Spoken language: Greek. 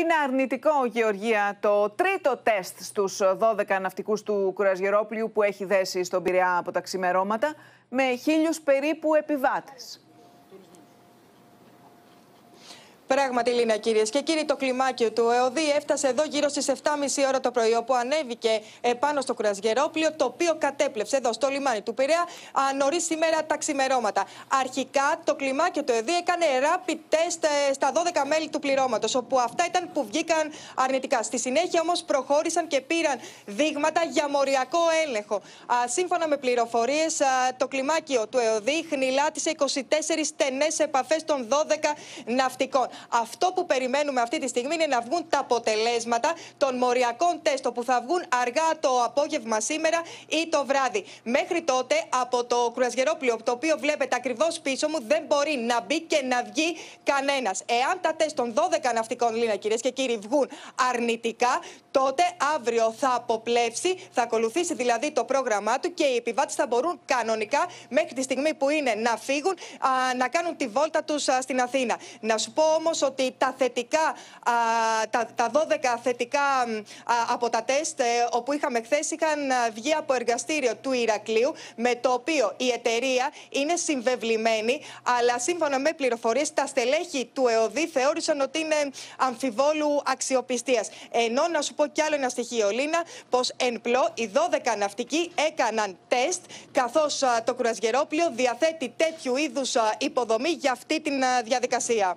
είναι αρνητικό, Γεωργία, το τρίτο τεστ στους 12 ναυτικούς του Κουραζιερόπλου που έχει δέσει στον Πειραιά από τα ξημερώματα, με χίλιους περίπου επιβάτες. Πράγματι, Λίνα, κυρίες και κύριοι, το κλιμάκιο του ΕΟΔΗ έφτασε εδώ γύρω στις 7.30 ώρα το πρωί, όπου ανέβηκε πάνω στο κουρασγερόπλιο, το οποίο κατέπλεψε εδώ στο λιμάνι του Πειραιά νωρίς σήμερα τα ξημερώματα. Αρχικά, το κλιμάκιο του ΕΟΔΗ έκανε rapid test ε, στα 12 μέλη του πληρώματος, όπου αυτά ήταν που βγήκαν αρνητικά. Στη συνέχεια, όμως, προχώρησαν και πήραν δείγματα για μοριακό έλεγχο. Σύμφωνα με πληροφορίες, το κλιμάκιο του ΕΟΔΗ χνηλάτισε 24 στενές επαφές των 12 ναυτικών. Αυτό που περιμένουμε αυτή τη στιγμή είναι να βγουν τα αποτελέσματα των μοριακών τεστ που θα βγουν αργά το απόγευμα σήμερα ή το βράδυ. Μέχρι τότε από το κρουαζιερόπλιο, το οποίο βλέπετε ακριβώς πίσω μου, δεν μπορεί να μπει και να βγει κανένας. Εάν τα τεστ των 12 ναυτικών λίνα, κυρίες και κύριοι, βγουν αρνητικά, τότε αύριο θα αποπλέψει, θα ακολουθήσει δηλαδή το πρόγραμμά του και οι επιβάτες θα μπορούν κανονικά μέχρι τη στιγμή που είναι να φύγουν να κάνουν τη βόλτα τους στην Αθήνα. Να σου πω όμως ότι τα θετικά, τα, τα 12 θετικά από τα τεστ ε, όπου είχαμε χθες είχαν βγει από εργαστήριο του Ηρακλείου με το οποίο η εταιρεία είναι συμβεβλημένη αλλά σύμφωνα με πληροφορίες τα στελέχη του ΕΟΔΗ θεώρησαν ότι είναι αμφιβόλου αξιοπιστίας. Ενώ πω κι άλλο ένα στοιχείο, Λίνα, πως εν πλώ οι 12 ναυτικοί έκαναν τεστ, καθώς το κουρασγερόπλιο διαθέτει τέτοιου είδους υποδομή για αυτή τη διαδικασία.